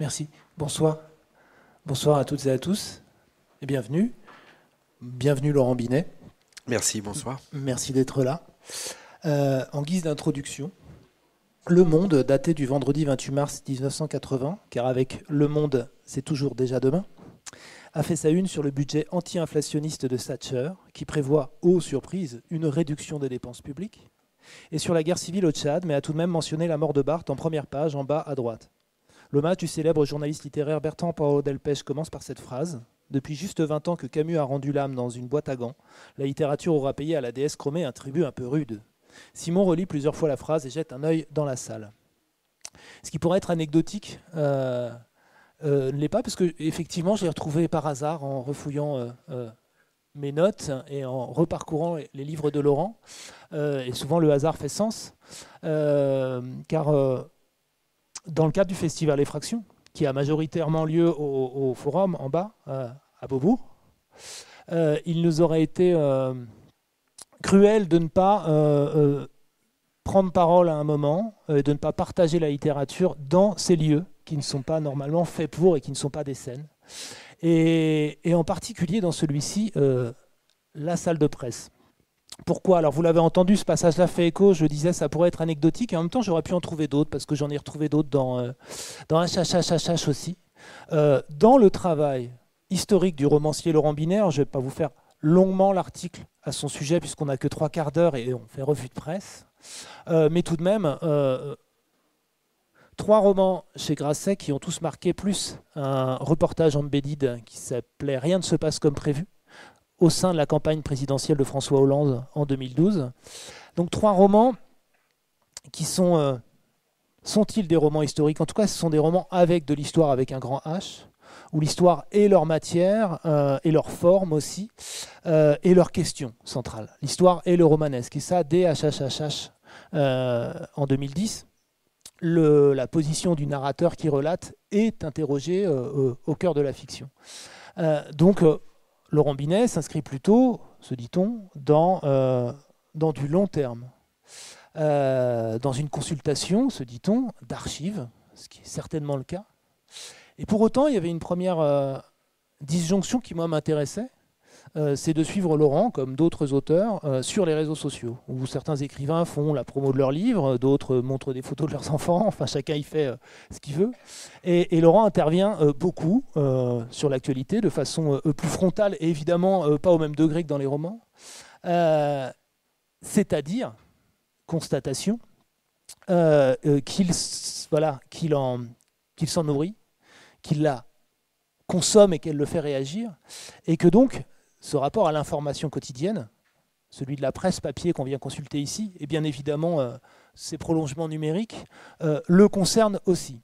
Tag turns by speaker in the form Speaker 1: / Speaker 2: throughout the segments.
Speaker 1: Merci. Bonsoir. Bonsoir à toutes et à tous et bienvenue. Bienvenue Laurent Binet.
Speaker 2: Merci, bonsoir.
Speaker 1: Merci d'être là. Euh, en guise d'introduction, Le Monde, daté du vendredi 28 mars 1980, car avec Le Monde, c'est toujours déjà demain, a fait sa une sur le budget anti-inflationniste de Thatcher, qui prévoit, ô surprise, une réduction des dépenses publiques, et sur la guerre civile au Tchad, mais a tout de même mentionné la mort de Barthes en première page, en bas à droite. L'hommage du célèbre journaliste littéraire Bertrand Paolo delpeche commence par cette phrase. Depuis juste 20 ans que Camus a rendu l'âme dans une boîte à gants, la littérature aura payé à la déesse chromée un tribut un peu rude. Simon relit plusieurs fois la phrase et jette un œil dans la salle. Ce qui pourrait être anecdotique euh, euh, ne l'est pas, parce que effectivement, j'ai retrouvé par hasard en refouillant euh, mes notes et en reparcourant les livres de Laurent, et souvent le hasard fait sens, car dans le cadre du festival Fractions, qui a majoritairement lieu au, forum en bas, euh, à Beaubourg, euh, il nous aurait été euh, cruel de ne pas prendre parole à un moment, de ne pas partager la littérature dans ces lieux qui ne sont pas normalement faits pour et qui ne sont pas des scènes. et en particulier dans celui-ci, la salle de presse. Pourquoi Alors vous l'avez entendu, ce passage-là fait écho, je disais ça pourrait être anecdotique, et en même temps j'aurais pu en trouver d'autres, parce que j'en ai retrouvé d'autres dans, euh, HHHH aussi. Euh, dans le travail historique du romancier Laurent Binaire, je ne vais pas vous faire longuement l'article à son sujet, puisqu'on n'a que trois quarts d'heure et on fait revue de presse, euh, mais tout de même, euh, trois romans chez Grasset qui ont tous marqué, plus un reportage en qui s'appelait Rien ne se passe comme prévu, au sein de la campagne présidentielle de François Hollande en 2012. Donc trois romans qui sont... Euh, sont-ils des romans historiques En tout cas, ce sont des romans avec de l'histoire, avec un grand H où l'histoire est leur matière euh, et leur forme aussi, euh, et leur question centrale. L'histoire et le romanesque. Et ça, dès HHHH en 2010, la position du narrateur qui relate est interrogée au cœur de la fiction. donc, Laurent Binet s'inscrit plutôt, se dit-on, dans, euh, dans du long terme, euh, dans une consultation, se dit-on, d'archives, ce qui est certainement le cas. Et pour autant, il y avait une première euh, disjonction qui, moi, m'intéressait, euh, c'est de suivre Laurent, comme d'autres auteurs, euh, sur les réseaux sociaux, où certains écrivains font la promo de leurs livres, d'autres montrent des photos de leurs enfants, enfin chacun y fait euh, ce qu'il veut. Et, Laurent intervient beaucoup sur l'actualité, de façon plus frontale, et évidemment pas au même degré que dans les romans. C'est-à-dire, constatation, qu'il qu'il s'en nourrit, qu'il la consomme et qu'elle le fait réagir, et que donc ce rapport à l'information quotidienne, celui de la presse papier qu'on vient consulter ici, et bien évidemment euh, ces prolongements numériques, euh, le concerne aussi.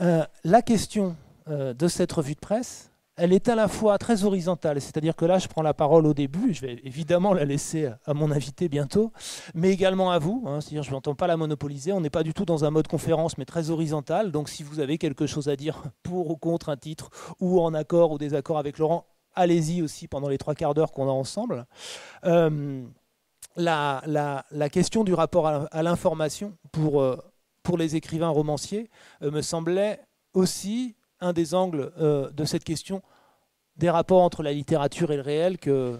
Speaker 1: Euh, la question de cette revue de presse, elle est à la fois très horizontale, c'est-à-dire que là je prends la parole au début, je vais évidemment la laisser à mon invité bientôt, mais également à vous, hein, c'est-à-dire je ne m'entends pas la monopoliser, on n'est pas du tout dans un mode conférence mais très horizontal, donc si vous avez quelque chose à dire pour ou contre un titre, ou en accord ou désaccord avec Laurent, allez-y aussi pendant les trois quarts d'heure qu'on a ensemble. Euh, la, question du rapport à, l'information pour, euh, pour les écrivains romanciers euh, me semblait aussi un des angles de cette question des rapports entre la littérature et le réel que,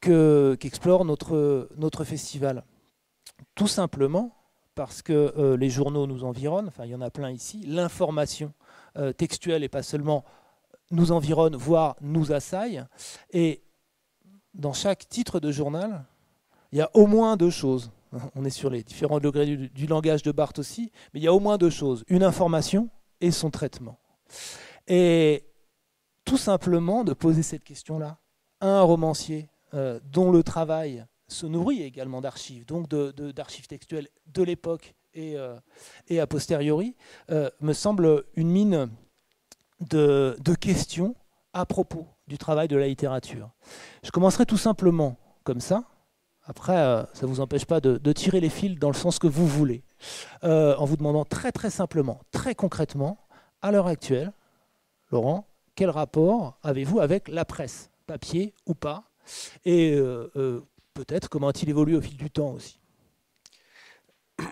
Speaker 1: qu'explore notre, notre festival. Tout simplement parce que les journaux nous environnent, enfin il y en a plein ici, l'information textuelle et pas seulement nous environnent, voire nous assaillent. Et dans chaque titre de journal, il y a au moins deux choses. On est sur les différents degrés du, langage de Barthes aussi, mais il y a au moins deux choses. Une information et son traitement. Et tout simplement de poser cette question-là à un romancier euh, dont le travail se nourrit également d'archives, donc d'archives textuelles de l'époque et, euh, a posteriori, euh, me semble une mine de, questions à propos du travail de la littérature. Je commencerai tout simplement comme ça. Après, euh, ça ne vous empêche pas de, tirer les fils dans le sens que vous voulez, euh, en vous demandant très très simplement, très concrètement, à l'heure actuelle, Laurent, quel rapport avez-vous avec la presse, papier ou pas Et euh, peut-être comment a-t-il évolué au fil du temps aussi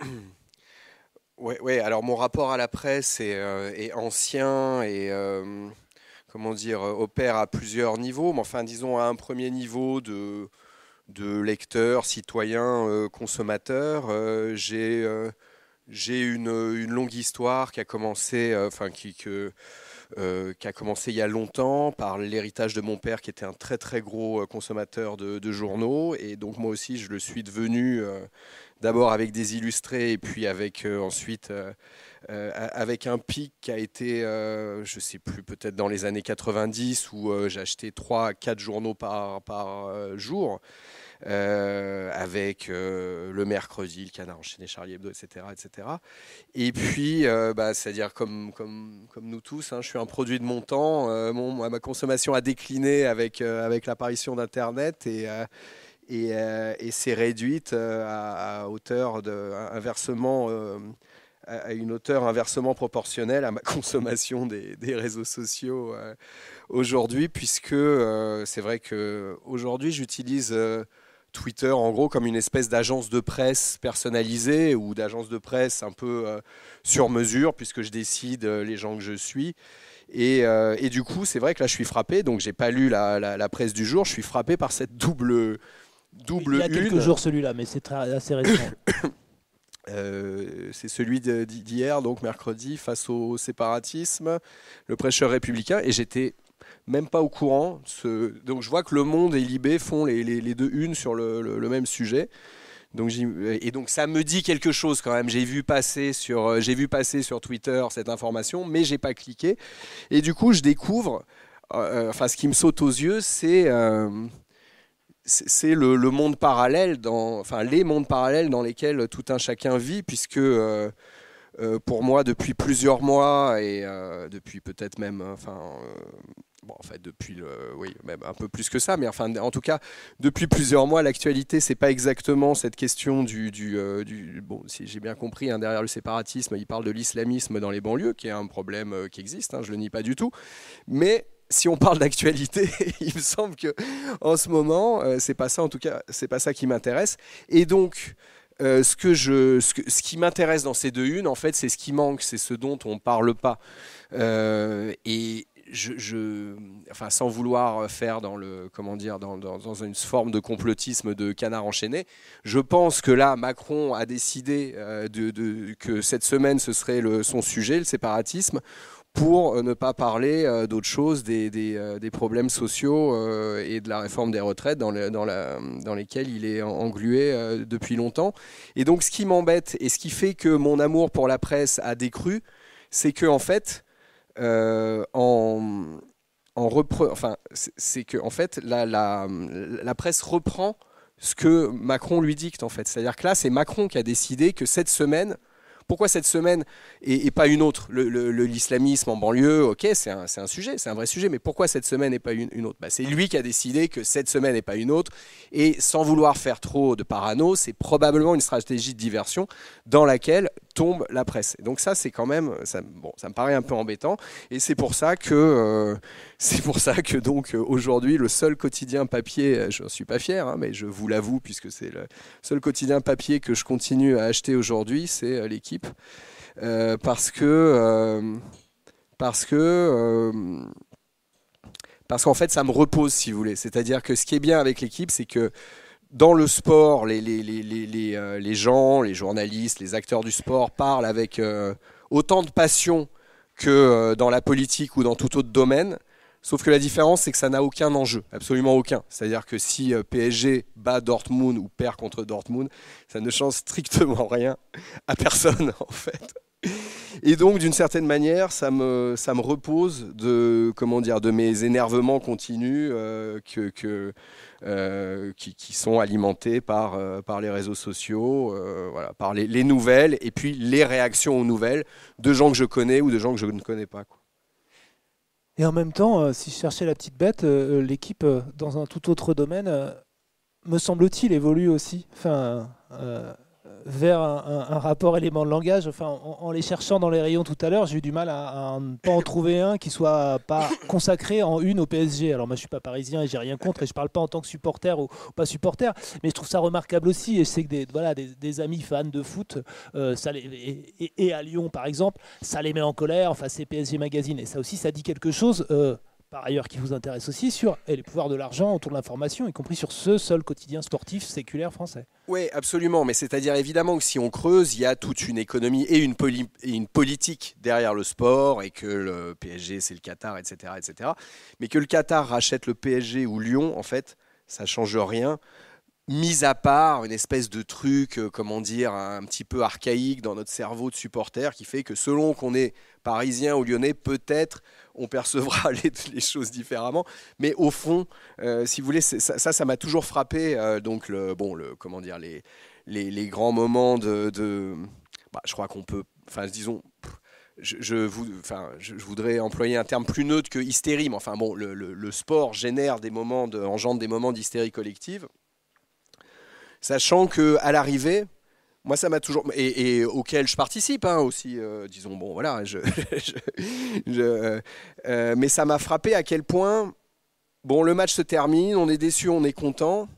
Speaker 2: Oui, ouais, alors mon rapport à la presse est, euh, ancien et euh, comment dire euh, opère à plusieurs niveaux, mais enfin disons à un premier niveau de, de lecteur, citoyen, consommateur. j'ai une, longue histoire qui a commencé, enfin qui, que, qui a commencé il y a longtemps par l'héritage de mon père qui était un très très gros consommateur de, de, journaux et donc moi aussi je le suis devenu d'abord avec des illustrés et puis avec euh, ensuite euh, euh, avec un pic qui a été, je ne sais plus, peut-être dans les années 90 où j'achetais trois 3 4 journaux par, par jour. avec le mercredi, le canard enchaîné, Charlie Hebdo, etc. etc. Et puis, bah, c'est-à-dire comme, comme, comme nous tous, hein, je suis un produit de mon temps. mon, ma consommation a décliné avec, avec l'apparition d'Internet. Et, euh, et, c'est réduite euh, à, hauteur euh, à une hauteur inversement proportionnelle à ma consommation des, réseaux sociaux aujourd'hui, puisque c'est vrai que aujourd'hui j'utilise Twitter en gros comme une espèce d'agence de presse personnalisée ou d'agence de presse un peu sur mesure, puisque je décide les gens que je suis. Et, du coup, c'est vrai que là, je suis frappé. Donc, j'ai pas lu la, la, presse du jour. Je suis frappé par cette double double. Il y a quelques jours
Speaker 1: celui-là, mais c'est assez récent.
Speaker 2: Euh, c'est celui d'hier, donc mercredi, face au séparatisme, le prêcheur républicain. Et j'étais même pas au courant. Donc je vois que Le Monde et Libé font les, deux unes sur le, même sujet. Donc et donc ça me dit quelque chose quand même. J'ai vu passer sur euh, j'ai vu passer sur Twitter cette information, mais j'ai pas cliqué. Et du coup, je découvre. Euh, enfin, ce qui me saute aux yeux, c'est c'est le, monde parallèle, dans, enfin les mondes parallèles dans lesquels tout un chacun vit, puisque euh, euh, pour moi depuis plusieurs mois et euh, depuis peut-être même, enfin, en fait depuis oui, même un peu plus que ça, mais enfin en tout cas depuis plusieurs mois, l'actualité c'est pas exactement cette question du, bon, si j'ai bien compris, hein, derrière le séparatisme, il parle de l'islamisme dans les banlieues, qui est un problème qui existe, hein, je le nie pas du tout, mais si on parle d'actualité, il me semble que en ce moment, ce euh, c'est pas ça. En tout cas, c'est pas ça qui m'intéresse. Et donc, euh, ce que je, ce, qui m'intéresse dans ces deux unes, en fait, c'est ce qui manque, c'est ce dont on parle pas. Euh, et je, enfin, sans vouloir faire dans le, comment dire, dans, une forme de complotisme de canard enchaîné, je pense que là, Macron a décidé de, que cette semaine, ce serait le, son sujet, le séparatisme pour euh, ne pas parler euh, d'autre chose euh, des, problèmes sociaux et de la réforme des retraites dans, lesquels il est englué depuis longtemps. Et donc ce qui m'embête et ce qui fait que mon amour pour la presse a décru, c'est que en fait, en, en enfin, c'est que en fait la, presse reprend ce que Macron lui dicte en fait. C'est-à-dire que là, c'est Macron qui a décidé que cette semaine, pourquoi cette semaine et, pas une autre L'islamisme en banlieue, ok, c'est un, sujet, c'est un vrai sujet, mais pourquoi cette semaine et pas une, autre bah, C'est lui qui a décidé que cette semaine et pas une autre, et sans vouloir faire trop de parano, c'est probablement une stratégie de diversion dans laquelle tombe la presse. donc ça, c'est quand même, ça, bon, ça me paraît un peu embêtant. Et c'est pour ça que, euh, c'est pour ça que donc euh, aujourd'hui, le seul quotidien papier, euh, je suis pas fier, hein, mais je vous l'avoue puisque c'est le seul quotidien papier que je continue à acheter aujourd'hui, c'est l'équipe, parce que, parce que parce qu'en fait, ça me repose, si vous voulez. C'est-à-dire que ce qui est bien avec l'équipe, c'est que dans le sport, les, euh, les, gens, les journalistes, les acteurs du sport parlent avec euh, autant de passion que euh, dans la politique ou dans tout autre domaine. Sauf que la différence, c'est que ça n'a aucun enjeu, absolument aucun. C'est-à-dire que si PSG bat Dortmund ou perd contre Dortmund, ça ne change strictement rien à personne, en fait. Et donc, d'une certaine manière, ça me, ça me repose de, comment dire, de mes énervements continus euh, que, que euh, qui, qui, sont alimentés par, euh, par les réseaux sociaux, voilà, par les, les, nouvelles et puis les réactions aux nouvelles de gens que je connais ou de gens que je ne connais pas. Quoi.
Speaker 1: Et en même temps, si je cherchais la petite bête, l'équipe, dans un tout autre domaine, me semble-t-il, évolue aussi. Enfin, vers un, rapport élément de langage. Enfin, en, les cherchant dans les rayons tout à l'heure, j'ai eu du mal à, ne pas en trouver un qui soit pas consacré en une au PSG. Alors moi, je suis pas parisien et j'ai rien contre et je parle pas en tant que supporter ou, pas supporter, mais je trouve ça remarquable aussi. Et je sais que des voilà des, amis fans de foot, euh, ça et, à Lyon par exemple, ça les met en colère. Enfin, c'est PSG Magazine et ça aussi, ça dit quelque chose. Euh, par ailleurs qui vous intéresse aussi, sur les pouvoirs de l'argent autour de l'information, y compris sur ce seul quotidien sportif séculaire français.
Speaker 2: Oui, absolument. Mais c'est-à-dire évidemment que si on creuse, il y a toute une économie et une, politique derrière le sport et que le PSG, c'est le Qatar, etc., etc. Mais que le Qatar rachète le PSG ou Lyon, en fait, ça change rien mis à part une espèce de truc, euh, comment dire, un petit peu archaïque dans notre cerveau de supporter qui fait que selon qu'on est parisien ou lyonnais, peut-être on percevra les, choses différemment. Mais au fond, euh, si vous voulez, ça, ça m'a toujours frappé. Euh, donc, bon, le, comment dire, les, grands moments de. Bah, je crois qu'on peut. Enfin, disons. Je, voudrais employer un terme plus neutre que hystérie, mais enfin bon, le, sport génère des moments, de, engendre des moments d'hystérie collective, sachant que à l'arrivée, moi, ça m'a toujours. Et, auquel je participe hein, aussi, euh, disons, bon, voilà. Euh, mais ça m'a frappé à quel point, bon, le match se termine, on est déçu, on est content.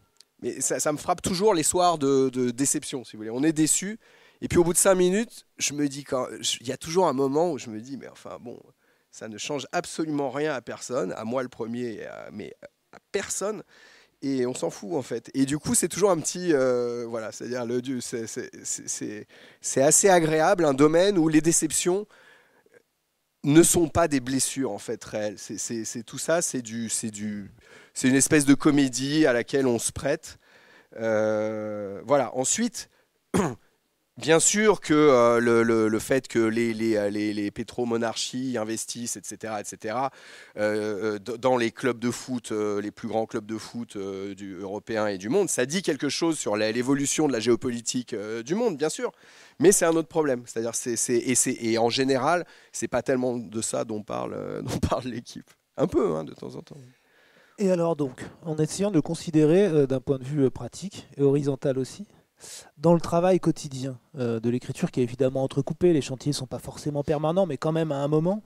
Speaker 2: Mais ça, me frappe toujours les soirs de, déception, si vous voulez. On est déçu. Et puis au bout de cinq minutes, je me dis, il y a toujours un moment où je me dis, mais enfin, bon, ça ne change absolument rien à personne, à moi le premier, mais à personne et on s'en fout en fait. Et du coup, c'est toujours un petit, euh, voilà, c'est-à-dire le dieu, c'est assez agréable un domaine où les déceptions ne sont pas des blessures en fait réelles. C'est tout ça, c'est du, c'est du, c'est une espèce de comédie à laquelle on se prête. Euh, voilà. Ensuite, Bien sûr que euh, le, fait que les, euh, pétromonarchies investissent, etc., etc., euh, dans les clubs de foot, les plus grands clubs de foot du, européens et du monde, ça dit quelque chose sur l'évolution de la géopolitique du monde, bien sûr. Mais c'est un autre problème. C'est-à-dire, et, en général, c'est pas tellement de ça dont parle, dont parle l'équipe. Un peu, hein, de temps en temps.
Speaker 1: Et alors donc, en essayant de considérer d'un point de vue pratique et horizontal aussi dans le travail quotidien euh, de l'écriture qui est évidemment entrecoupé. Les chantiers ne sont pas forcément permanents, mais quand même à un moment,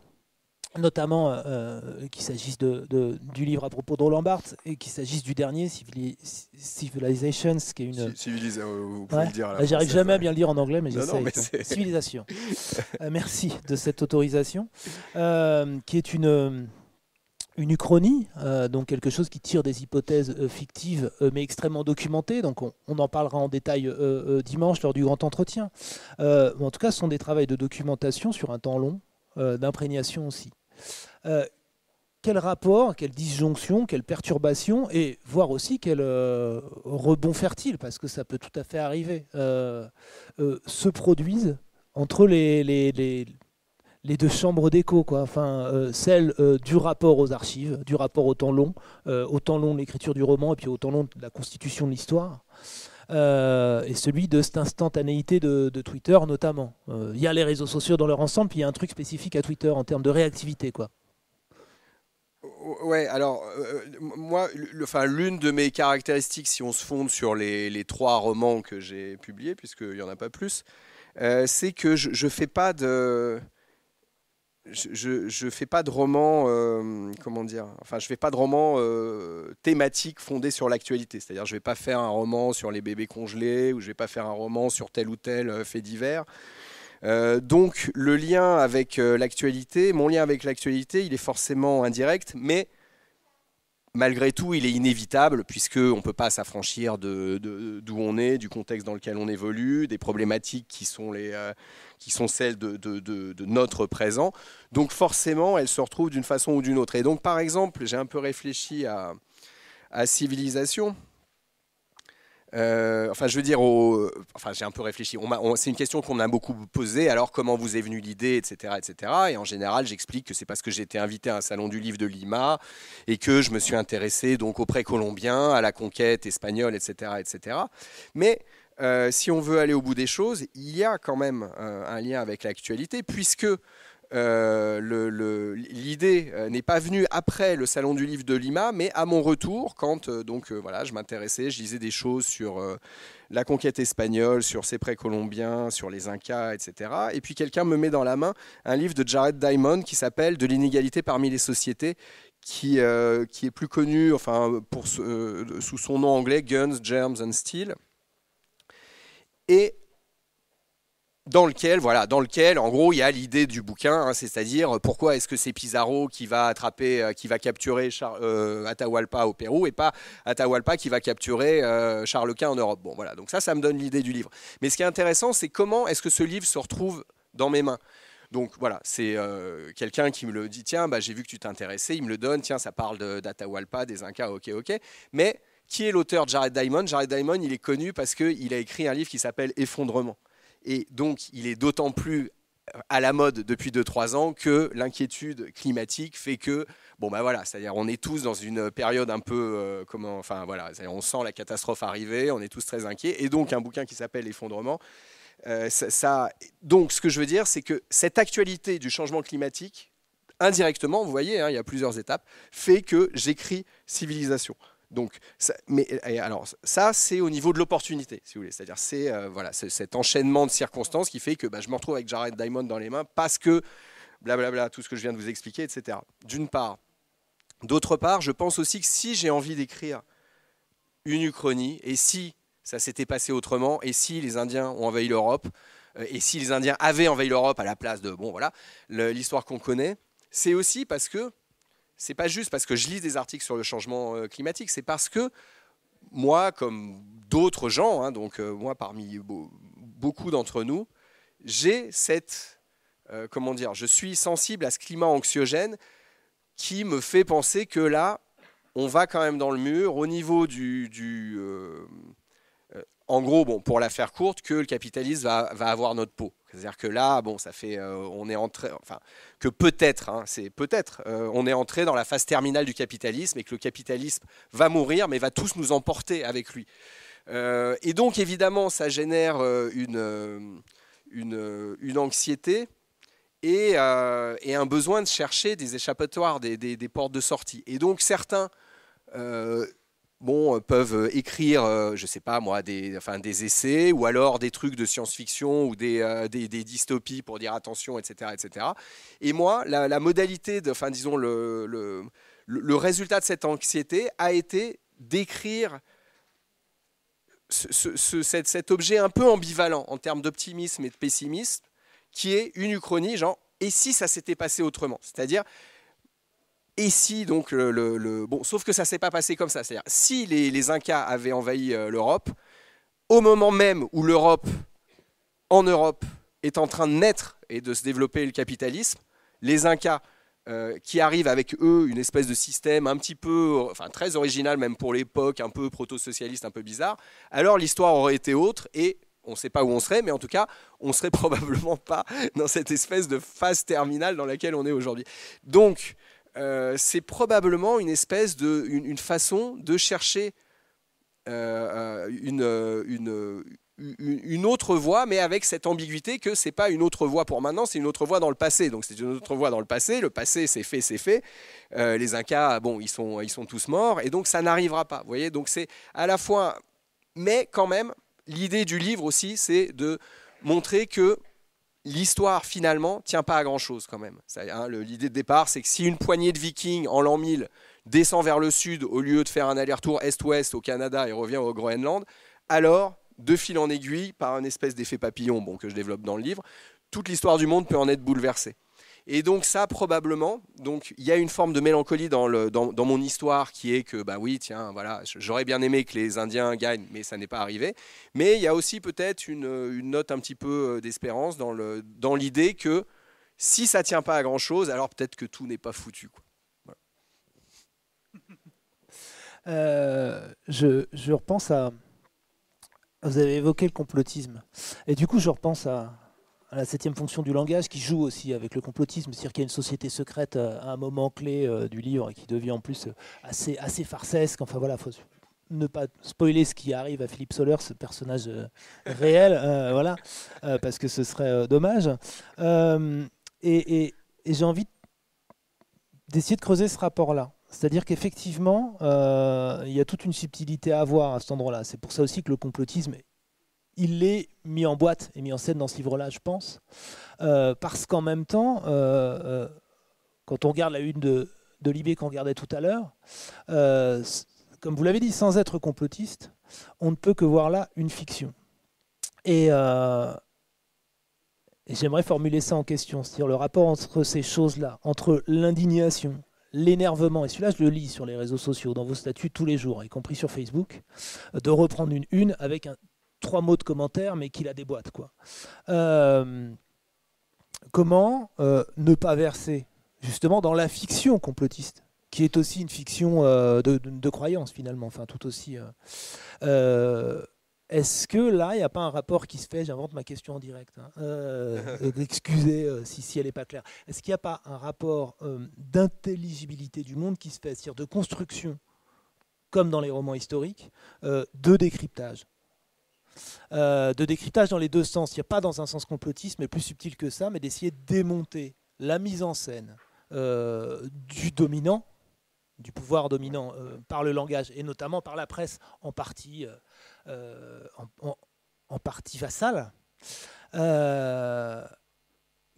Speaker 1: notamment euh, euh, qu'il s'agisse de, du livre à propos de Roland Barthes et qu'il s'agisse du dernier, Civilizations, qui est une... Civilization. vous le dire ah, J'arrive jamais à bien le dire en anglais, mais j'essaie. Civilisation. merci de cette autorisation, qui est une une uchronie, euh, donc quelque chose qui tire des hypothèses euh, fictives euh, mais extrêmement documentées. Donc on, en parlera en détail dimanche lors du grand entretien. en tout cas, ce sont des travaux de documentation sur un temps long, d'imprégnation aussi. quel rapport, quelle disjonction, quelle perturbation et voire aussi quel rebond fertile, parce que ça peut tout à fait arriver, se produisent entre les, les les deux chambres d'écho, quoi. Enfin, euh, celle euh, du rapport aux archives, du rapport au temps long, autant euh, au temps long de l'écriture du roman et puis au temps long de la constitution de l'histoire. et celui de cette instantanéité de, Twitter notamment. Il y a les réseaux sociaux dans leur ensemble, puis il y a un truc spécifique à Twitter en termes de réactivité. quoi.
Speaker 2: Ouais, alors moi, enfin, l'une de mes caractéristiques, si on se fonde sur les, trois romans que j'ai publiés, puisqu'il n'y en a pas plus, c'est que je ne fais pas de je ne fais pas de roman, euh, comment dire, enfin, je fais pas de euh, thématique fondé sur l'actualité. C'est-à-dire, je ne vais pas faire un roman sur les bébés congelés ou je ne vais pas faire un roman sur tel ou tel euh, fait divers. donc, le lien avec l'actualité, mon lien avec l'actualité, il est forcément indirect, mais malgré tout, il est inévitable puisqu'on ne peut pas s'affranchir d'où on est, du contexte dans lequel on évolue, des problématiques qui sont, euh, celles de, notre présent. Donc forcément, elles se retrouvent d'une façon ou d'une autre. Et donc, par exemple, j'ai un peu réfléchi à, à Civilisation euh, enfin, je veux dire, enfin, j'ai un peu réfléchi. c'est une question qu'on m'a beaucoup posée. Alors, comment vous est venue l'idée, etc., etc. Et en général, j'explique que c'est parce que j'ai été invité à un salon du livre de Lima et que je me suis intéressé donc aux précolombiens, à la conquête espagnole, etc., etc. Mais euh, si on veut aller au bout des choses, il y a quand même euh, un lien avec l'actualité, puisque euh, l'idée euh, n'est pas venue après le salon du livre de Lima, mais à mon retour, quand euh, donc voilà, je m'intéressais, je lisais des choses sur la conquête espagnole, sur ces précolombiens, sur les Incas, etc. Et puis quelqu'un me met dans la main un livre de Jared Diamond qui s'appelle De l'inégalité parmi les sociétés, qui, qui est plus connu, enfin pour, sous son nom anglais Guns, Germs and Steel. Et dans lequel, voilà, dans lequel, en gros, il y a l'idée du bouquin, hein, c'est-à-dire euh, pourquoi est-ce que c'est Pizarro qui va attraper, euh, qui va capturer euh, Atahualpa au Pérou et pas Atahualpa qui va capturer Charles Quint en Europe. Bon, voilà, donc ça, ça me donne l'idée du livre. Mais ce qui est intéressant, c'est comment est-ce que ce livre se retrouve dans mes mains. Donc voilà, c'est quelqu'un qui me le dit, tiens, bah, j'ai vu que tu t'intéressais, il me le donne, tiens, ça parle d'Atahualpa, des Incas, ok, ok. Mais qui est l'auteur Jared Diamond Jared Diamond, il est connu parce qu'il a écrit un livre qui s'appelle Effondrement. Et donc, il est d'autant plus à la mode depuis 2-3 ans que l'inquiétude climatique fait que, bon ben voilà, c'est-à-dire on est tous dans une période un peu, euh, comment, enfin voilà, on sent la catastrophe arriver, on est tous très inquiets, et donc un bouquin qui s'appelle L'effondrement. Euh, donc ce que je veux dire, c'est que cette actualité du changement climatique, indirectement, vous voyez, hein, il y a plusieurs étapes, fait que j'écris Civilisation. Donc, ça, mais alors ça, c'est au niveau de l'opportunité, si vous voulez. C'est-à-dire, c'est euh, voilà, cet enchaînement de circonstances qui fait que bah, je me retrouve avec Jared Diamond dans les mains parce que blablabla, tout ce que je viens de vous expliquer, etc. D'une part. D'autre part, je pense aussi que si j'ai envie d'écrire une uchronie, et si ça s'était passé autrement, et si les Indiens ont envahi l'Europe, euh, et si les Indiens avaient envahi l'Europe à la place de, bon voilà, l'histoire qu'on connaît, c'est aussi parce que c'est pas juste parce que je lis des articles sur le changement euh, climatique, c'est parce que moi, comme d'autres gens, hein, donc euh, moi parmi beaucoup d'entre nous, j'ai cette, euh, comment dire, je suis sensible à ce climat anxiogène qui me fait penser que là, on va quand même dans le mur au niveau du, en gros, bon, pour la faire courte, que le capitalisme va, avoir notre peau. C'est-à-dire que là, bon, ça fait, euh, on est entré, enfin, que peut-être, hein, c'est peut-être, euh, on est entré dans la phase terminale du capitalisme et que le capitalisme va mourir, mais va tous nous emporter avec lui. Euh, et donc, évidemment, ça génère une, une, anxiété et, un besoin de chercher des échappatoires, des, des portes de sortie. Et donc, certains bon, euh, peuvent euh, écrire, euh, je sais pas moi, des, enfin, des essais ou alors des trucs de science-fiction ou des, des, des, dystopies pour dire attention, etc. etc. Et moi, la, modalité, enfin disons, le, le, le, résultat de cette anxiété a été d'écrire ce, ce, cet, cet objet un peu ambivalent en termes d'optimisme et de pessimisme qui est une uchronie, genre, et si ça s'était passé autrement C'est-à-dire, et si donc le, bon, sauf que ça s'est pas passé comme ça. C'est-à-dire si les, Incas avaient envahi euh, l'Europe, au moment même où l'Europe, en Europe, est en train de naître et de se développer le capitalisme, les Incas euh, qui arrivent avec eux une espèce de système un petit peu, enfin très original même pour l'époque, un peu proto-socialiste, un peu bizarre, alors l'histoire aurait été autre et on ne sait pas où on serait, mais en tout cas, on ne serait probablement pas dans cette espèce de phase terminale dans laquelle on est aujourd'hui. Donc, euh, c'est probablement une espèce de, façon de chercher euh, euh, une, une, une, autre voie, mais avec cette ambiguïté que c'est pas une autre voie pour maintenant, c'est une autre voie dans le passé. Donc c'est une autre voie dans le passé. Le passé, c'est fait, c'est fait. les Incas, bon, ils sont, ils sont tous morts, et donc ça n'arrivera pas. voyez, donc c'est à la fois, mais quand même, l'idée du livre aussi, c'est de montrer que l'histoire finalement tient pas à grand chose quand même. Hein, l'idée de départ, c'est que si une poignée de vikings en l'an 1000 descend vers le sud au lieu de faire un aller-retour est-ouest au Canada et revient au Groenland, alors, de fil en aiguille, par un espèce d'effet papillon bon, que je développe dans le livre, toute l'histoire du monde peut en être bouleversée. Et donc ça, probablement, donc il y a une forme de mélancolie dans, le, dans, dans mon histoire qui est que, bah oui, tiens, voilà, j'aurais bien aimé que les Indiens gagnent, mais ça n'est pas arrivé. Mais il y a aussi peut-être une, une, note un petit peu euh, d'espérance dans l'idée dans que si ça tient pas à grand-chose, alors peut-être que tout n'est pas foutu.
Speaker 1: Euh, je, je repense à... Vous avez évoqué le complotisme. Et du coup, je repense à, la septième fonction du langage qui joue aussi avec le complotisme, c'est-à-dire qu'il y a une société secrète euh, à un moment clé euh, du livre et qui devient en plus euh, assez, assez farcesque. Enfin voilà, faut ne pas spoiler ce qui arrive à Philippe Soler, ce personnage réel, voilà, parce que ce serait dommage. et, et j'ai envie d'essayer de creuser ce rapport-là. C'est-à-dire qu'effectivement, il y a toute une subtilité à voir à cet endroit-là. C'est pour ça aussi que le complotisme il est mis en boîte et mis en scène dans ce livre-là, je pense. Euh, parce qu'en même temps, euh, euh, quand on regarde la une de, Libé qu'on regardait tout à l'heure, comme vous l'avez dit, sans être complotiste, on ne peut que voir là une fiction. Et, et j'aimerais formuler ça en question, c'est-à-dire le rapport entre ces choses-là, entre l'indignation, l'énervement, et celui-là je le lis sur les réseaux sociaux, dans vos statuts tous les jours, y compris sur Facebook, de reprendre une une avec un trois mots de commentaire, mais qu'il a des boîtes. Quoi. Euh, comment euh, ne pas verser justement dans la fiction complotiste qui est aussi une fiction euh, de, croyance finalement, enfin tout aussi. Est-ce que là, il n'y a pas un rapport qui se fait J'invente ma question en direct. Hein, excusez si, si elle n'est pas claire. Est-ce qu'il n'y a pas un rapport d'intelligibilité du monde qui se fait, c'est-à-dire de construction, comme dans les romans historiques, de décryptage euh, de décryptage dans les deux sens. Il n'y a pas dans un sens complotisme, mais plus subtil que ça, mais d'essayer de démonter la mise en scène euh, du dominant, du pouvoir dominant euh, par le langage et notamment par la presse en partie, en, partie vassale,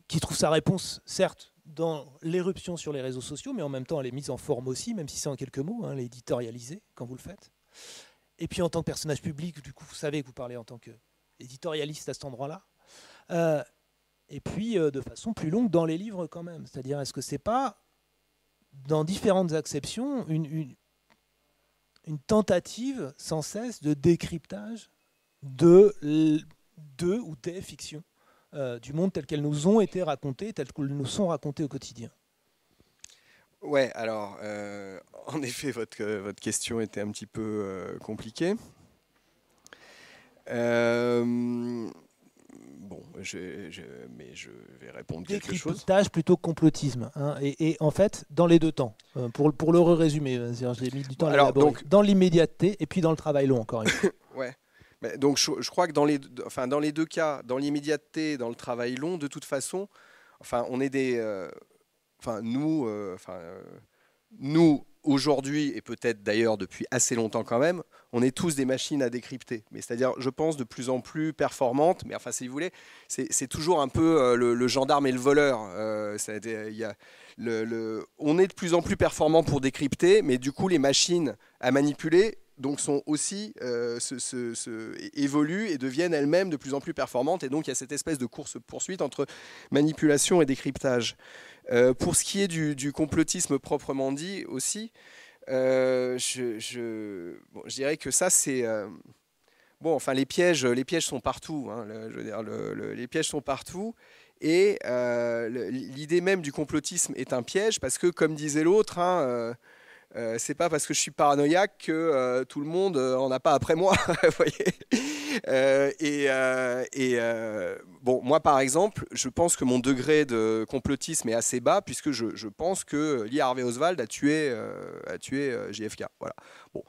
Speaker 1: qui trouve sa réponse, certes, dans l'éruption sur les réseaux sociaux, mais en même temps, elle est mise en forme aussi, même si c'est en quelques mots, hein, quand vous le faites. Et puis en tant que personnage public, du coup, vous savez que vous parlez en tant qu'éditorialiste à cet endroit-là. Euh, et puis euh, de façon plus longue dans les livres quand même. C'est-à-dire, est-ce que c'est pas, dans différentes acceptions, une, tentative sans cesse de décryptage de, de ou des fictions euh, du monde telles qu'elles nous ont été racontées, telles qu'elles nous sont racontées au quotidien
Speaker 2: Ouais, alors, euh, en effet, votre, euh, votre question était un petit peu euh, compliquée. bon, je, mais je vais répondre quelque chose.
Speaker 1: plutôt complotisme. Hein, et, et, en fait, dans les deux temps, pour, pour le résumer, j'ai mis du temps à alors, Dans l'immédiateté et puis dans le travail long, encore une fois.
Speaker 2: ouais. donc, je, crois que dans les, enfin, dans les deux cas, dans l'immédiateté, dans le travail long, de toute façon, enfin, on est des, enfin nous, euh, euh, nous aujourd'hui et peut-être d'ailleurs depuis assez longtemps quand même, on est tous des machines à décrypter. Mais c'est-à-dire, je pense, de plus en plus performantes. Mais enfin, si vous voulez, c'est toujours un peu euh, le, gendarme et le voleur. on est de plus en plus performant pour décrypter, mais du coup, les machines à manipuler donc sont aussi euh, se, évoluent et deviennent elles-mêmes de plus en plus performantes. Et donc il y a cette espèce de course poursuite entre manipulation et décryptage. Euh, pour ce qui est du, complotisme proprement dit aussi, euh, je, dirais que ça c'est bon. Enfin les pièges, les pièges sont partout. Hein, je veux dire, les pièges sont partout. Et l'idée même du complotisme est un piège parce que, comme disait l'autre, hein, euh, c'est pas parce que je suis paranoïaque que euh, tout le monde euh, en a pas après moi, vous voyez. et, bon, moi par exemple, je pense que mon degré de complotisme est assez bas puisque je, pense que Lee Harvey Oswald a tué, a tué JFK. Voilà. Bon,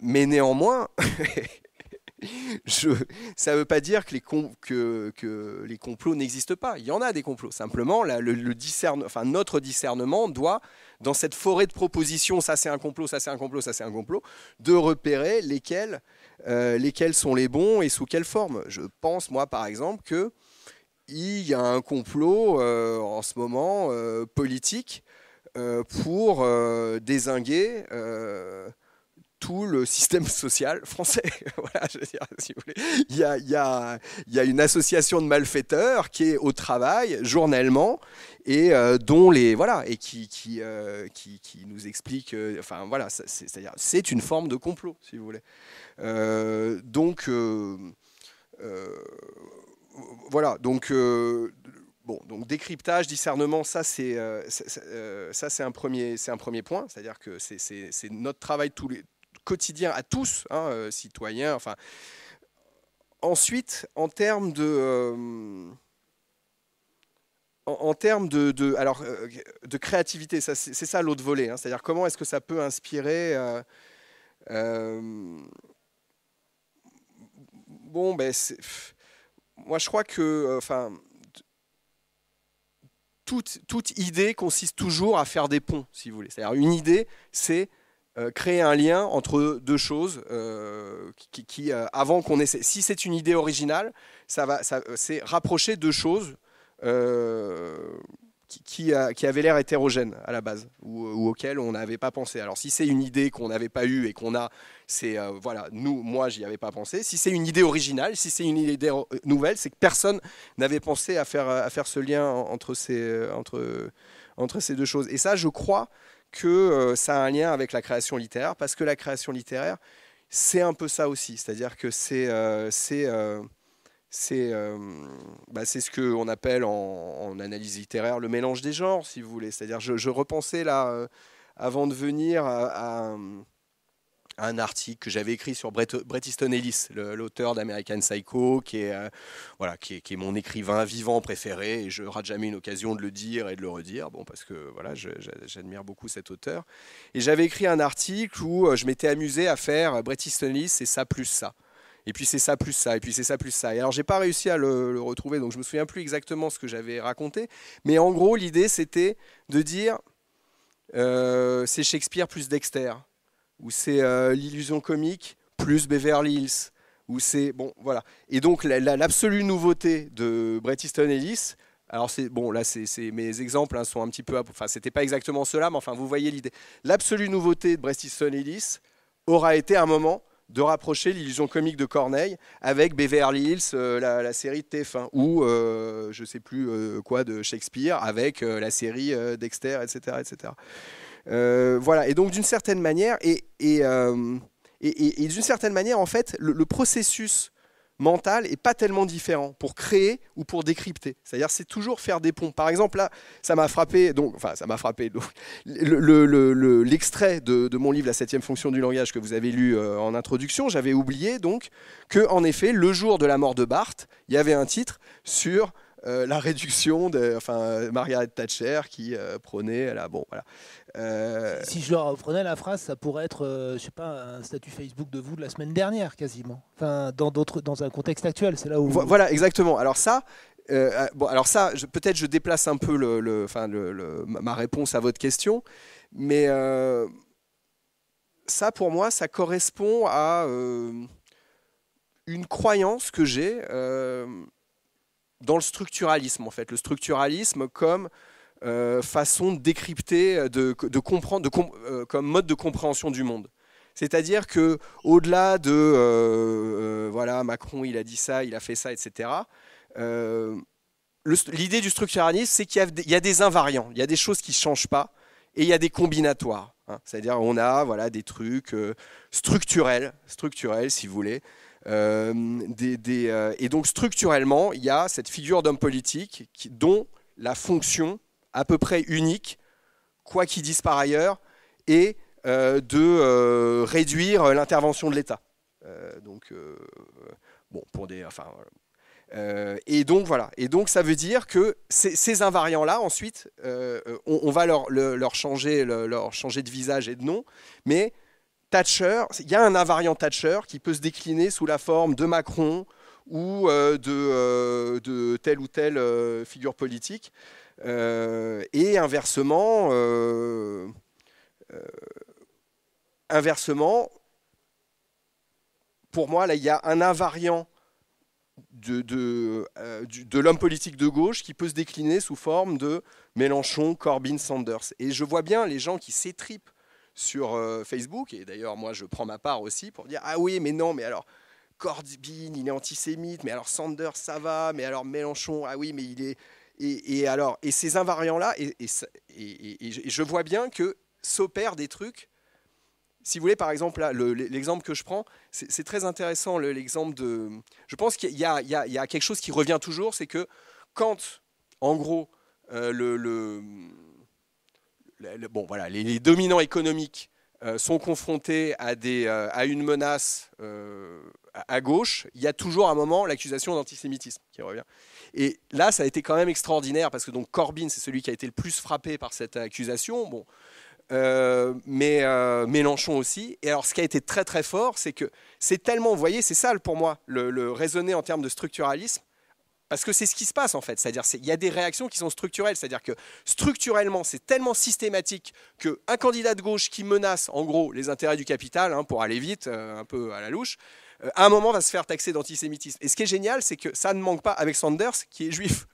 Speaker 2: mais néanmoins. Je, ça ne veut pas dire que les, que, les complots n'existent pas. Il y en a des complots. Simplement, le, enfin, notre discernement doit dans cette forêt de propositions, ça c'est un complot, ça c'est un complot, ça c'est un complot, de repérer lesquels, euh, lesquels sont les bons et sous quelle forme. Je pense, moi par exemple, qu'il y a un complot euh, en ce moment euh, politique pour désinguer tout le système social français. voilà, je veux dire, si vous voulez. Il y, a, il, y a, il y a, une association de malfaiteurs qui est au travail journellement et euh, dont les voilà et qui qui, euh, qui, qui nous explique. Euh, enfin voilà, c'est-à-dire c'est une forme de complot, si vous voulez. donc voilà, donc. Bon, donc décryptage, discernement, ça c'est ça, c'est un premier c'est un premier point, c'est-à-dire que c'est notre travail tous les quotidien à tous, hein, euh, citoyens. Enfin, ensuite, en termes de euh, en, termes de, de, alors, euh, de créativité, c'est ça l'autre volet. Hein, c'est-à-dire comment est-ce que ça peut inspirer Bon, ben, moi je crois que, enfin, toute, toute idée consiste toujours à faire des ponts, si vous voulez. C'est-à-dire une idée, c'est euh, créer un lien entre deux choses euh, qui, euh, avant qu'on essaie. Si c'est une idée originale, ça va, c'est rapprocher deux choses qui, qui, avaient l'air hétérogènes à la base ou, auxquelles on n'avait pas pensé. Alors si c'est une idée qu'on n'avait pas eue et qu'on a, c'est voilà, nous, moi, j'y avais pas pensé. Si c'est une idée originale, si c'est une idée nouvelle, c'est que personne n'avait pensé à faire à faire ce lien entre ces entre entre ces deux choses. Et ça, je crois que euh, ça a un lien avec la création littéraire, parce que la création littéraire, c'est un peu ça aussi, c'est-à-dire que c'est euh, c'est euh, bah, c'est ce qu'on appelle en, analyse littéraire le mélange des genres, si vous voulez. C'est-à-dire, je, je, repensais là, avant de venir à, un article que j'avais écrit sur Bret, Easton Ellis, l'auteur d'American Psycho, qui est, euh, voilà, qui est, mon écrivain vivant préféré, et je rate jamais une occasion de le dire et de le redire, bon, parce que voilà, j'admire beaucoup cet auteur. Et j'avais écrit un article où euh, je m'étais amusé à faire euh, Bret Easton Ellis, c'est ça plus ça et puis c'est ça plus ça, et puis c'est ça plus ça. Et alors j'ai pas réussi à le, retrouver, donc je me souviens plus exactement ce que j'avais raconté, mais en gros l'idée c'était de dire c'est Shakespeare plus Dexter, où c'est euh, l'illusion comique plus Beverly Hills, ou c'est bon voilà. Et donc l'absolue nouveauté de Bret Easton Ellis. Alors c'est bon là c'est mes exemples hein, sont un petit peu enfin c'était pas exactement cela mais enfin vous voyez l'idée. L'absolue nouveauté de Bret Easton Ellis aura été un moment de rapprocher l'illusion comique de Corneille avec Beverly Hills, euh, la, série de TF1, ou je euh, je sais plus quoi de Shakespeare avec la série Dexter, etc., etc. Euh, voilà, et donc d'une certaine manière, et, et, euh, et, d'une certaine manière, en fait, le, processus mental est pas tellement différent pour créer ou pour décrypter. C'est-à-dire, c'est toujours faire des ponts. Par exemple, là, ça m'a frappé, donc, enfin, ça m'a frappé, l'extrait le, de, mon livre La septième fonction du langage que vous avez lu euh, en introduction, j'avais oublié, donc, que, en effet, le jour de la mort de Barthes, il y avait un titre sur euh, la réduction de enfin, Margaret Thatcher qui prenait, euh, prônait Bon, voilà. Euh, si je leur prenais la phrase, ça pourrait
Speaker 1: être, je sais pas, un statut Facebook de vous de la semaine dernière quasiment. Enfin, dans, d'autres, dans un contexte
Speaker 2: actuel, c'est là où. Voilà, exactement. Alors ça, bon, alors ça, peut-être je déplace un peu le, enfin ma réponse à votre question, mais ça, pour moi, ça correspond à une croyance que j'ai dans le structuralisme, en fait. Le structuralisme comme euh, façon de décrypter, de, comprendre, de euh, comme mode de compréhension du monde. C'est-à-dire que au-delà de euh, voilà Macron, il a dit ça, il a fait ça, etc. L'idée du structuralisme, c'est qu'il y, a des invariants, il y a des choses qui ne changent pas, et il y a des combinatoires. Hein. C'est-à-dire on a voilà des trucs structurels, structurels si vous voulez, euh, euh, et donc structurellement, il y a cette figure d'homme politique dont la fonction à peu près unique, quoi qu'il dise par ailleurs, est euh, de réduire l'intervention de l'État. donc, bon, pour des, enfin, et donc voilà. Et donc ça veut dire que ces, invariants-là, ensuite, on, va leur, leur, changer, leur changer de visage et de nom, mais Thatcher, il y a un invariant Thatcher qui peut se décliner sous la forme de Macron ou euh, euh, de, telle ou telle euh, figure politique. et inversement, inversement, pour moi, là, il y a un invariant de, l'homme politique de gauche qui peut se décliner sous forme de Mélenchon, Corbyn, Sanders. Et je vois bien les gens qui s'étripent sur euh, Facebook, et d'ailleurs moi je prends ma part aussi pour dire ah oui mais non mais alors Corbyn il est antisémite, mais alors Sanders ça va, mais alors Mélenchon ah oui mais il est et, alors et ces invariants là et, je vois bien que s'opèrent des trucs. Si vous voulez par exemple là l'exemple que je prends c'est très intéressant l'exemple de je pense qu'il y, a quelque chose qui revient toujours c'est que quand en gros euh, le voilà, les, dominants économiques euh, sont confrontés à, euh, une menace euh, à, gauche, il y a toujours un moment l'accusation d'antisémitisme qui revient. Et là, ça a été quand même extraordinaire parce que donc Corbyn, c'est celui qui a été le plus frappé par cette accusation. Bon, mais Mélenchon aussi. Et alors, ce qui a été très très fort, c'est que c'est tellement, vous voyez, c'est ça pour moi le raisonner en termes de structuralisme. Parce que c'est ce qui se passe en fait, c'est-à-dire il y a des réactions qui sont structurelles, c'est-à-dire que structurellement c'est tellement systématique qu'un candidat de gauche qui menace en gros les intérêts du capital, hein, pour aller vite, euh, un peu à la louche, euh, à un moment va se faire taxer d'antisémitisme. Et ce qui est génial, c'est que ça ne manque pas avec Sanders qui est juif.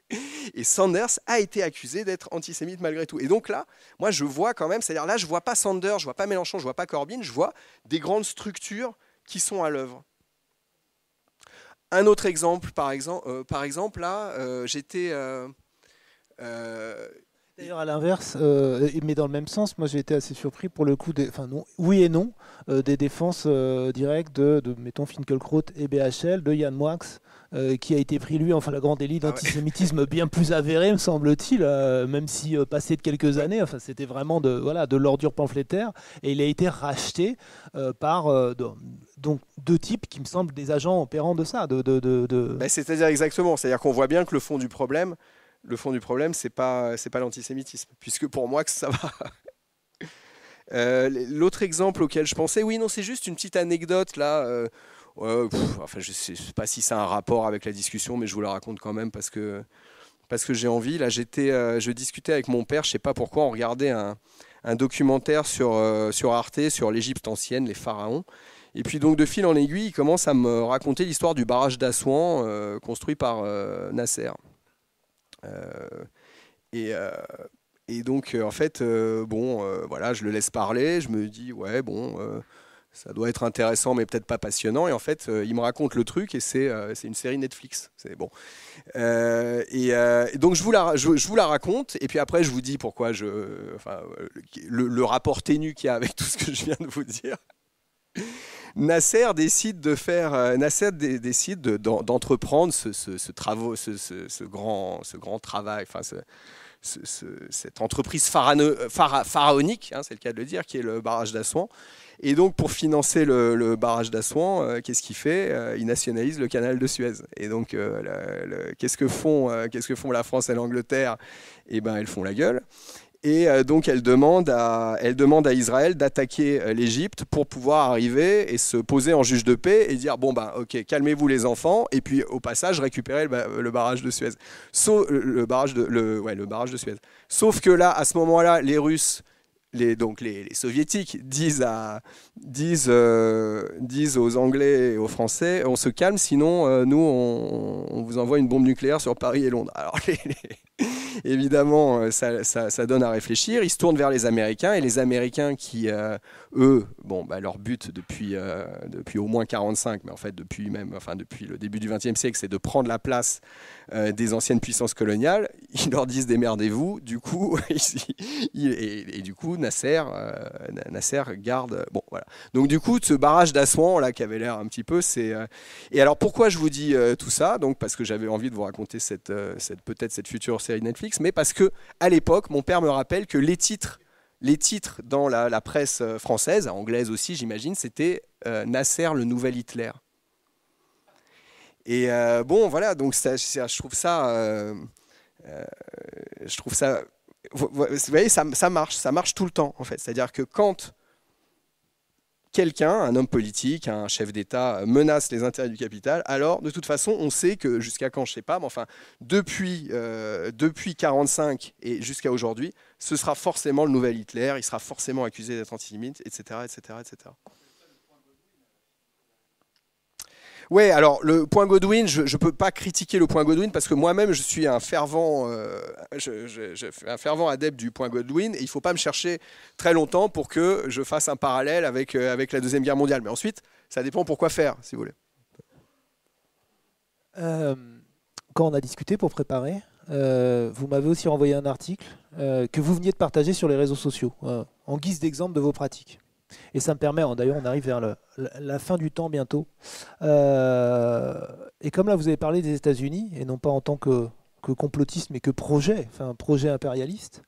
Speaker 2: Et Sanders a été accusé d'être antisémite malgré tout. Et donc là, moi je vois quand même, c'est-à-dire là je vois pas Sanders, je vois pas Mélenchon, je vois pas Corbyn, je vois des grandes structures qui sont à l'œuvre. Un autre exemple, par euh, exemple, là, euh, j'étais euh, D'ailleurs, à
Speaker 1: l'inverse, euh, mais dans le même sens, moi j'ai été assez surpris pour le coup, des, enfin non, oui et non, euh, des défenses euh, directes de, mettons, Finkelkraut et BHL, de Yann Moix, qui a été pris lui enfin la grande délit ah d'antisémitisme bien plus avéré, me semble-t-il, même si passé de quelques années, enfin c'était vraiment de voilà de l'ordure pamphlétaire, et il a été racheté par donc deux types qui me semblent des agents opérants de ça. De, de, ben,
Speaker 2: c'est-à-dire exactement, c'est-à-dire qu'on voit bien que le fond du problème, le fond du problème, c'est pas c'est pas l'antisémitisme, puisque pour moi que ça va. Euh, l'autre exemple auquel je pensais, oui, non, c'est juste une petite anecdote là. Euh, enfin, je sais pas si ça a un rapport avec la discussion, mais je vous la raconte quand même parce que parce que j'ai envie. Là, j'étais, euh, je discutais avec mon père, je sais pas pourquoi, on regardait un, documentaire sur euh, sur Arte sur l'Égypte ancienne, les pharaons. Et puis donc de fil en aiguille, il commence à me raconter l'histoire du barrage d'Assouan construit par Nasser. Euh, et, euh, et, donc, euh, en fait, bon, voilà, je le laisse parler, je me dis, ouais, bon ça doit être intéressant, mais peut-être pas passionnant. Et en fait, il me raconte le truc et c'est une série Netflix. C'est bon. et, donc, je vous, la, je, vous la raconte. Et puis après, je vous dis pourquoi je. Enfin, le, rapport ténu qu'il y a avec tout ce que je viens de vous dire. Nasser décide de faire, Nasser décide d'entreprendre ce, grand, ce grand travail, enfin cette entreprise pharaonique, hein, c'est le cas de le dire, qui est le barrage d'assouan Et donc, pour financer le, barrage d'assouan euh, qu'est-ce qu'il fait euh, Il nationalise le canal de Suez. Et donc, euh, qu'est-ce que font, qu'est-ce que font la France et l'Angleterre Eh ben, elles font la gueule. Et euh, donc elle demande à, elle demande à Israël d'attaquer euh, l'Égypte pour pouvoir arriver et se poser en juge de paix et dire bon ben ok calmez-vous les enfants et puis au passage récupérez le, barrage de Suez. le, barrage de, le barrage de Suez. Sauf que là à ce moment-là les Russes les, donc les, soviétiques disent, à, disent, euh, disent aux Anglais et aux Français on se calme, sinon euh, nous on, vous envoie une bombe nucléaire sur Paris et Londres. Alors évidemment, euh, ça, donne à réfléchir. Ils se tournent vers les Américains et les Américains qui, eux, bon, bah, leur but depuis, depuis au moins 45, mais en fait depuis même, enfin depuis le début du XXe siècle, c'est de prendre la place des anciennes puissances coloniales. Ils leur disent démerdez-vous. Du coup, et du coup Nasser, euh, Nasser garde. Bon, voilà. Donc du coup, ce barrage d'Assouan, là qui avait l'air un petit peu, c'est. Euh, et alors pourquoi je vous dis euh, tout ça Donc parce que j'avais envie de vous raconter cette, cette peut-être cette future série Netflix, mais parce que à l'époque, mon père me rappelle que les titres les titres dans la, presse française, anglaise aussi j'imagine, c'était Nasser le nouvel Hitler. Et bon, voilà, donc ça, je trouve ça, je trouve ça vous, voyez, ça, marche, ça marche tout le temps en fait. C'est-à-dire que quand quelqu'un, un homme politique, un chef d'État euh, menace les intérêts du capital, alors de toute façon, on sait que jusqu'à quand, je ne sais pas, mais enfin, depuis, euh, depuis 45 et jusqu'à aujourd'hui, ce sera forcément le nouvel Hitler, il sera forcément accusé d'être antisémite, etc., etc., etc. Oui, alors le point Godwin, je ne peux pas critiquer le point Godwin parce que moi-même, je suis un fervent, euh, je, un fervent adepte du point Godwin. Et il ne faut pas me chercher très longtemps pour que je fasse un parallèle avec, euh, la Deuxième Guerre mondiale. Mais ensuite, ça dépend pourquoi faire, si vous voulez.
Speaker 1: Euh, quand on a discuté pour préparer, vous m'avez aussi renvoyé un article que vous veniez de partager sur les réseaux sociaux, en guise d'exemple de vos pratiques. Et ça me permet, d'ailleurs on arrive vers la fin du temps bientôt. Euh, et comme là vous avez parlé des États-Unis, et non pas en tant que, que complotiste, mais que projet, enfin projet impérialiste,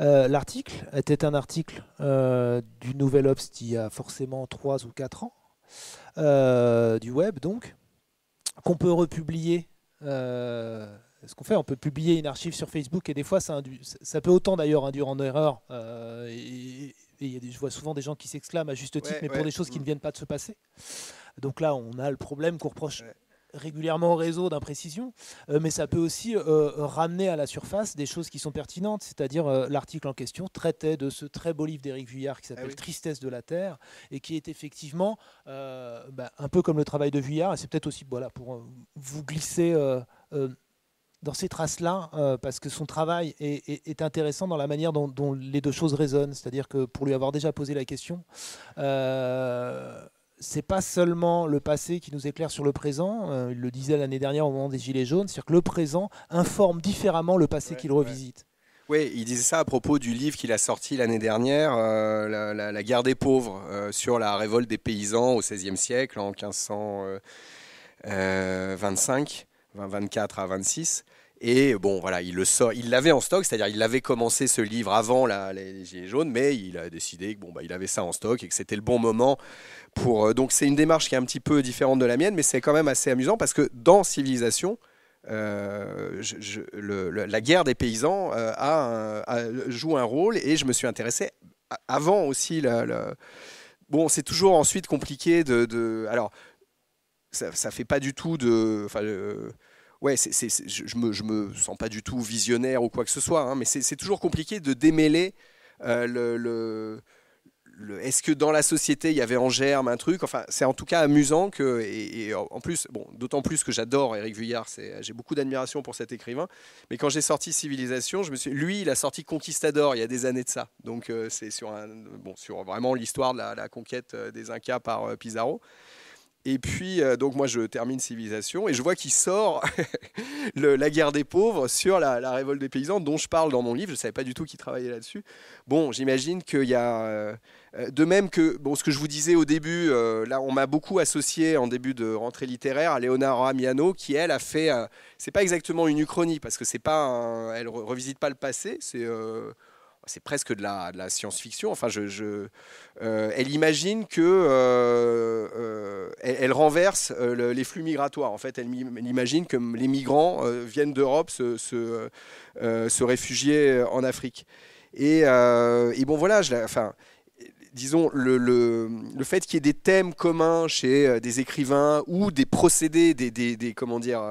Speaker 1: euh, l'article était un article euh, du Nouvel Obs il y a forcément 3 ou 4 ans, du web donc, qu'on peut republier ce qu'on fait, on peut publier une archive sur Facebook et des fois ça, ça peut autant d'ailleurs induire en erreur et je vois souvent des gens qui s'exclament à juste titre, mais pour des choses qui ne mm. viennent pas de se passer. Donc là, on a le problème qu'on reproche régulièrement au réseau d'imprécision, euh, mais ça peut aussi euh, ramener à la surface des choses qui sont pertinentes, c'est-à-dire euh, l'article en question traitait de ce très beau livre d'Éric Vuillard qui ah s'appelle Tristesse de la Terre, et qui est effectivement bah, un peu comme le travail de Vuillard, et c'est peut-être aussi voilà, pour vous glisser dans ces traces-là, euh, parce que son travail est, intéressant dans la manière dont, les deux choses résonnent. C'est-à-dire que pour lui avoir déjà posé la question, euh, c'est pas seulement le passé qui nous éclaire sur le présent. Euh, il le disait l'année dernière au moment des Gilets jaunes, c'est-à-dire que le présent informe différemment le passé qu'il revisite.
Speaker 2: Oui, il disait ça à propos du livre qu'il a sorti l'année dernière, la, guerre des pauvres, sur la révolte des paysans au XVIe siècle, en 1525. 24 à 26. Et bon, voilà, il le sort, il l'avait en stock, c'est-à-dire il avait commencé ce livre avant la, les Gilets jaunes, mais il a décidé que bon, bah, il avait ça en stock et que c'était le bon moment pour. Euh, donc c'est une démarche qui est un petit peu différente de la mienne, mais c'est quand même assez amusant parce que dans Civilisation, euh, je, la guerre des paysans euh, joue un rôle et je me suis intéressé avant aussi. La, Bon, c'est toujours ensuite compliqué de. Alors, ça, ça fait pas du tout de ouais, je, me, me sens pas du tout visionnaire ou quoi que ce soit, hein, mais c'est toujours compliqué de démêler euh, le, est-ce que dans la société il y avait en germe un truc Enfin, c'est en tout cas amusant que, et, en plus, bon, d'autant plus que j'adore Eric Vuillard, j'ai beaucoup d'admiration pour cet écrivain. Mais quand j'ai sorti Civilisation, je me suis, lui, il a sorti Conquistador il y a des années de ça. Donc euh, c'est sur un, bon, sur vraiment l'histoire de la, conquête euh, des Incas par Pizarro. Et puis, euh, donc moi, je termine Civilisation et je vois qu'il sort La guerre des pauvres sur la, révolte des paysans, dont je parle dans mon livre. Je ne savais pas du tout qu'il travaillait là-dessus. Bon, j'imagine qu'il y a. Euh, euh, de même que bon, ce que je vous disais au début, là, on m'a beaucoup associé en début de rentrée littéraire à Léonard Miano, qui elle a fait. c'est pas exactement une uchronie, parce que c'est pas. elle revisite pas le passé, c'est c'est presque de la, science-fiction. Enfin, euh, elle imagine que euh, euh, elle, renverse les flux migratoires. En fait, elle, imagine que les migrants viennent d'Europe se, se, réfugier en Afrique. Et, bon, voilà, enfin, disons, le, fait qu'il y ait des thèmes communs chez euh, des écrivains ou des procédés, des, comment dire,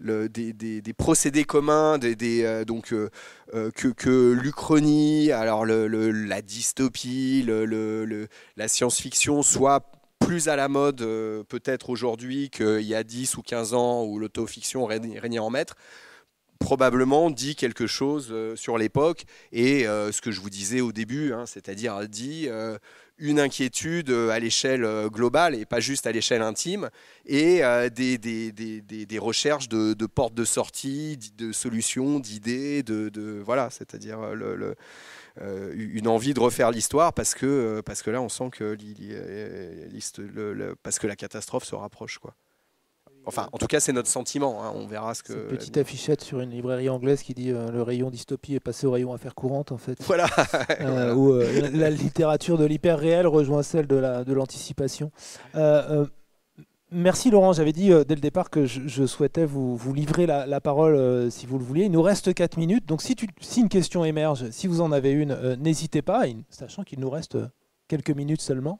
Speaker 2: euh, des, procédés communs, euh, donc que, que l'Uchronie, alors la dystopie, la science-fiction soit plus à la mode peut-être aujourd'hui qu'il y a 10 ou 15 ans où l'autofiction régnait en maître probablement dit quelque chose euh, sur l'époque et euh, ce que je vous disais au début, hein, c'est-à-dire dit euh, une inquiétude à l'échelle globale et pas juste à l'échelle intime, et des, des, des, des recherches de, portes de sortie, de solutions, d'idées, de, de, voilà, c'est-à-dire le, une envie de refaire l'histoire parce que, parce que là on sent que, parce que la catastrophe se rapproche. Quoi. Enfin, en tout cas, c'est notre sentiment. Hein. On verra ce que. petite
Speaker 1: affichette sur une librairie anglaise qui dit euh, le rayon dystopie est passé au rayon affaires courantes, en fait. Voilà. Euh, où euh, la, littérature de l'hyper réel rejoint celle de l'anticipation. Merci Laurent, j'avais dit dès le départ que je, souhaitais vous, vous, livrer la, parole si vous le vouliez. Il nous reste 4 minutes, donc si, tu, si une question émerge, si vous en avez une, n'hésitez pas, sachant qu'il nous reste quelques minutes seulement,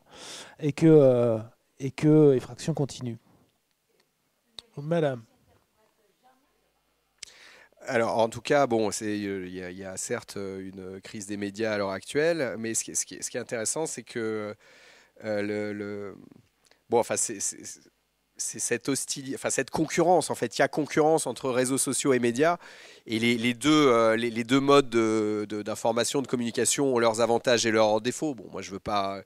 Speaker 1: et que, et que Effraction continue. Madame.
Speaker 2: Alors, en tout cas, bon, c'est euh, il y, a certes euh, une crise des médias à l'heure actuelle, mais ce qui, ce qui, est intéressant, c'est que euh, le, bon, enfin, c'est cette hostilité, enfin cette concurrence en fait. Il y a concurrence entre réseaux sociaux et médias, et les, deux euh, les, deux modes d'information, de, de, communication ont leurs avantages et leurs défauts. Bon, moi je veux pas,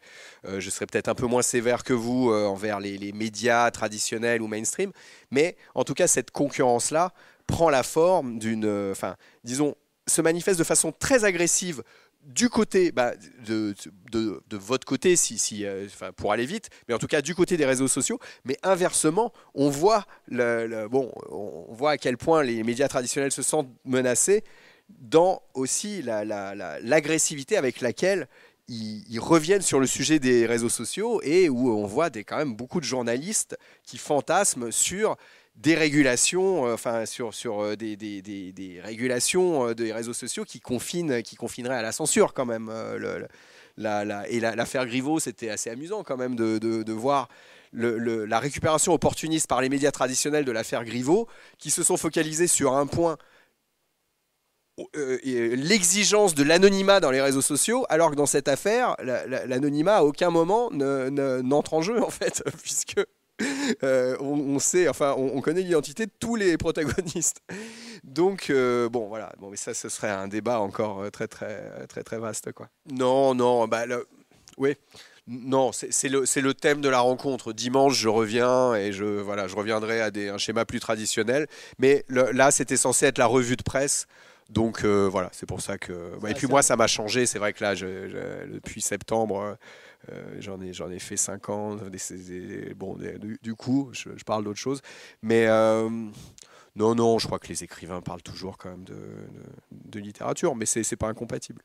Speaker 2: euh, je serais peut-être un peu moins sévère que vous euh, envers les, médias traditionnels ou mainstream, mais en tout cas cette concurrence là prend la forme d'une, enfin disons, se manifeste de façon très agressive du côté bah, de, de, votre côté, si, euh, pour aller vite, mais en tout cas du côté des réseaux sociaux. Mais inversement, on voit, le, bon, on voit à quel point les médias traditionnels se sentent menacés dans aussi l'agressivité la, avec laquelle ils, reviennent sur le sujet des réseaux sociaux et où on voit des, quand même beaucoup de journalistes qui fantasment sur dérégulation, euh, enfin sur, sur euh, des, des, des, régulations euh, des réseaux sociaux qui confine qui confineraient à la censure quand même. Le, la, la, et l'affaire la, c'était assez amusant quand même de, de, de voir le, la récupération opportuniste par les médias traditionnels de l'affaire Griveaux, qui se sont focalisés sur un point, l'exigence de l'anonymat dans les réseaux sociaux, alors que dans cette affaire, l'anonymat à aucun moment n'entre ne, en jeu, en fait, puisque euh, on, sait, enfin, on, connaît l'identité de tous les protagonistes. Donc, euh, bon, voilà. mais ça, ce serait un débat encore euh, très, très, très, très vaste, quoi. Non, non, bah, oui. Non, c'est le, thème de la rencontre. Dimanche, je reviens et je, voilà, je reviendrai à un schéma plus traditionnel. Mais là, c'était censé être la revue de presse. Donc voilà, c'est pour ça que. Bah, et puis moi, ça m'a changé. C'est vrai que là, depuis septembre, euh, j'en ai, j'en ai fait cinq ans. du, coup, je, parle d'autre chose. Mais euh, non, non, je crois que les écrivains parlent toujours quand même de, littérature, mais c'est n'est pas incompatible.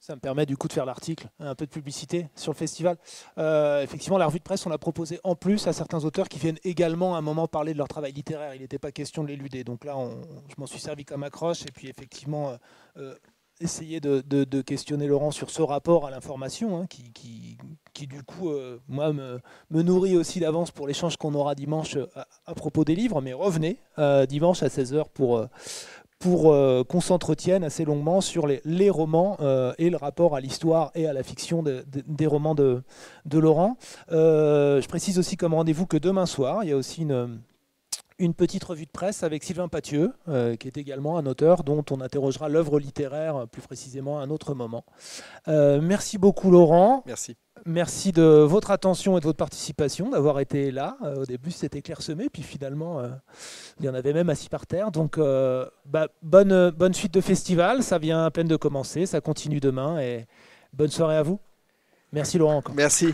Speaker 1: Ça me permet du coup de faire l'article, un peu de publicité sur le festival. Euh, effectivement, la revue de presse, on l'a proposé en plus à certains auteurs qui viennent également à un moment parler de leur travail littéraire. Il n'était pas question de l'éluder. Donc là, je m'en suis servi comme accroche. Et puis effectivement, essayer de, questionner Laurent sur ce rapport à l'information, hein, qui, qui, du coup, euh, moi, me, nourrit aussi d'avance pour l'échange qu'on aura dimanche euh, à, propos des livres. Mais revenez euh, dimanche à 16h pour, pour qu'on s'entretienne assez longuement sur les, romans et le rapport à l'histoire et à la fiction des romans de, Laurent. je précise aussi comme rendez-vous que demain soir, il y a aussi une une petite revue de presse avec Sylvain Pathieu, euh, qui est également un auteur dont on interrogera l'œuvre littéraire euh, plus précisément à un autre moment. Euh, merci beaucoup Laurent. Merci. Merci de votre attention et de votre participation, d'avoir été là. au début, c'était clairsemé, puis finalement, il y en avait même assis par terre. Donc, bah, bonne, bonne suite de festival. Ça vient à peine de commencer, ça continue demain et bonne soirée à vous. Merci Laurent encore. Merci.